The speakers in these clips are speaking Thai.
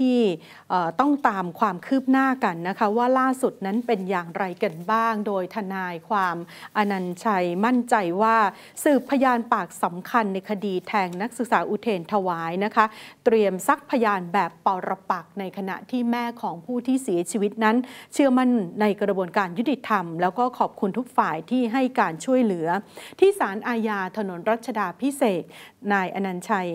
ที่ต้องตามความคืบหน้ากันนะคะว่าล่าสุดนั้นเป็นอย่างไรกันบ้าง โดยทนายความอนันชัย มั่นใจว่าสืบพยานปากสำคัญในคดีแทงนักศึกษาอุเทนถวายนะคะเตรียมซักพยานแบบปรปักในขณะที่แม่ของผู้ที่เสียชีวิตนั้น เชื่อมั่นในกระบวนการยุติธรรม แล้วก็ขอบคุณทุกฝ่ายที่ให้การช่วยเหลือ ที่ศาลอาญาถนนรัชดาพิเศษนายอนันชัย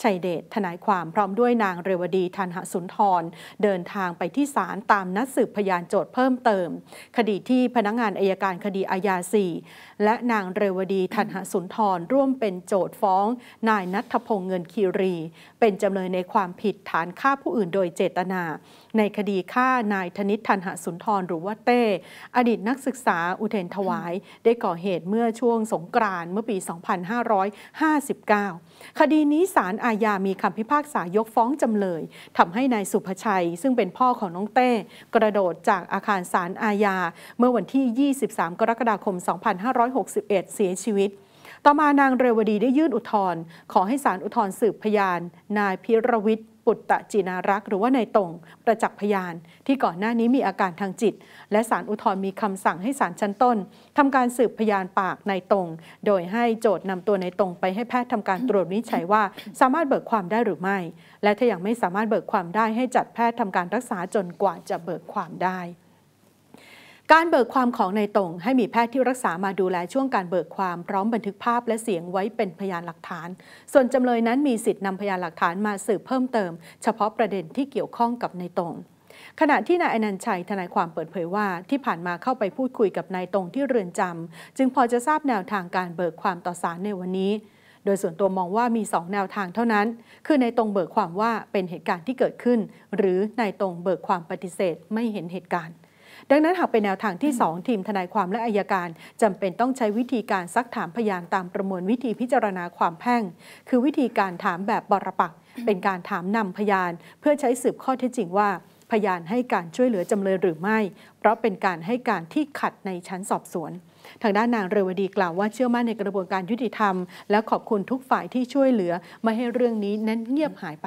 ชัยเดชทนายความ พร้อมด้วยนางเรวดีธันหสุนทรเดินทางไปที่ศาลตามนัดสืบพยานโจทย์เพิ่มเติม คดีที่พนักงงานอายการคดีอาญาสี่และนางเรวดีธันหสุนทรร่วมเป็นโจทย์ฟ้อง นายนัทพงษ์เงินคีรี เป็นจำเลยในความผิดฐานฆ่าผู้อื่น โดยเจตนา ในคดีฆ่านายธนิตธันหสุนทรหรือว่าเต้อดีตนักศึกษาอุเทนถวาย ได้ก่อเหตุเมื่อช่วงสงกรานต์เมื่อปี 2559 คดีนี้ศาลอาญามีคำพิพากษายกฟ้องจำเลย ทำให้นายสุภชัย ซึ่งเป็นพ่อของน้องเต้ กระโดดจากอาคารศาลอาญาเมื่อวันที่ 23 กรกฎาคม 2561 เสียชีวิต ต่อมานางเรวดีได้ยื่นอุทธรณ์ ขอให้ศาลอุทธรณ์สืบพยาน นายพิรวิทย์ปุตตะจีนารักหรือว่านายตงประจักษ์พยาน ที่ก่อนหน้านี้มีอาการทางจิตและสารอุทธรมีคำสั่งให้สารชั้นต้นทำการสืบพยานปากนายตงโดยให้โจทย์นำตัวนายตงไปให้แพทย์ทำการตรวจวิจัยว่า สามารถเบิกความได้หรือไม่ และถ้ายังไม่สามารถเบิกความได้ให้จัดแพทย์ทำการรักษาจนกว่าจะเบิกความได้การเบิกความของในตรงให้มีแพทย์ที่รักษามาดูแลช่วงการเบิกความพร้อมบันทึกภาพและเสียงไว้เป็นพยานหลักฐาน ส่วนจำเลยนั้นมีสิทธินำพยานหลักฐานมาสืบเพิ่มเติมเฉพาะประเด็นที่เกี่ยวข้องกับในตรง ขณะที่นายอนันชัยทนายความเปิดเผยว่าที่ผ่านมาเข้าไปพูดคุยกับนายตรงที่เรือนจำจึงพอจะทราบแนวทางการเบิกความต่อศาลในวันนี้ โดยส่วนตัวมองว่ามี 2 แนวทางเท่านั้น คือในตรงเบิกความว่าเป็นเหตุการณ์ที่เกิดขึ้น หรือในตรงเบิกความปฏิเสธไม่เห็นเหตุการณ์ดังนั้นหากเป็นแนวทางที่2ทีมทนายความและอายการ จำเป็นต้องใช้วิธีการซักถามพยานตามประมวลวิธีพิจารณาความแพ่ง คือวิธีการถามแบบบรปัก เป็นการถามนำพยาน เพื่อใช้สืบข้อเท็จจริงว่า พยานให้การช่วยเหลือจำเลยหรือไม่ เพราะเป็นการให้การที่ขัดในชั้นสอบสวน ทางด้านนางเรวดีกล่าวว่า เชื่อมั่นในกระบวนการยุติธรรมและขอบคุณทุกฝ่ายที่ช่วยเหลือไม่ให้เรื่องนี้นั้นเงียบหายไป